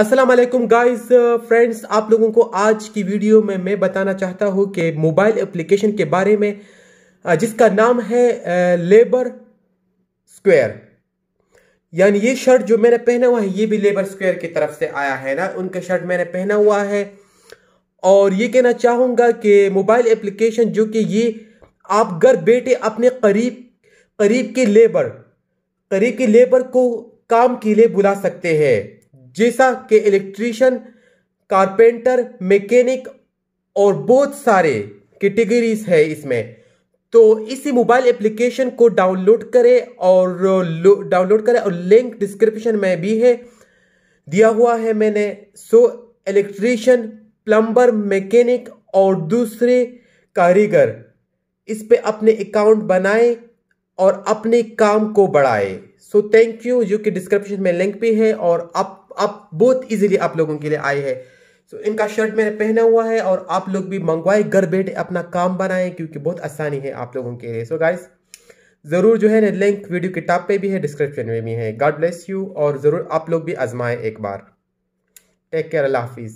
अस्सलाम वालेकुम guys friends आप लोगों को आज की वीडियो में मैं बताना चाहता हूँ कि मोबाइल एप्लीकेशन के बारे में uh, जिसका नाम है लेबर uh, स्क्वायर यानी ये शर्ट जो मैंने पहना हुआ है ये भी लेबर स्क्वायर की तरफ से आया है ना उनका शर्ट मैंने पहना हुआ है और ये कहना चाहूँगा कि मोबाइल एप्लीकेशन जो कि ये आप घर बैठे अपने करीब करीब के लेबर करीब के लेबर को काम के लिए बुला सकते हैं जैसा कि इलेक्ट्रीशियन कारपेंटर मैकेनिक और बहुत सारे कैटेगरीज है इसमें तो इसी मोबाइल एप्लीकेशन को डाउनलोड करें और डाउनलोड करें और लिंक डिस्क्रिप्शन में भी है दिया हुआ है मैंने सो इलेक्ट्रीशियन प्लम्बर मैकेनिक और दूसरे कारीगर इस पे अपने अकाउंट बनाए और अपने काम को बढ़ाए सो थैंक यू जो कि डिस्क्रिप्शन में लिंक भी है और आप आप बहुत इजीली आप लोगों के लिए आए हैं सो इनका शर्ट मैंने पहना हुआ है और आप लोग भी मंगवाए घर बैठे अपना काम बनाएं क्योंकि बहुत आसानी है आप लोगों के लिए सो गाइस ज़रूर जो है ना लिंक वीडियो के टॉप पे भी है डिस्क्रिप्शन में भी है गॉड ब्लेस यू और ज़रूर आप लोग भी आजमाएं एक बार टेक केयर अल्लाह हाफिज़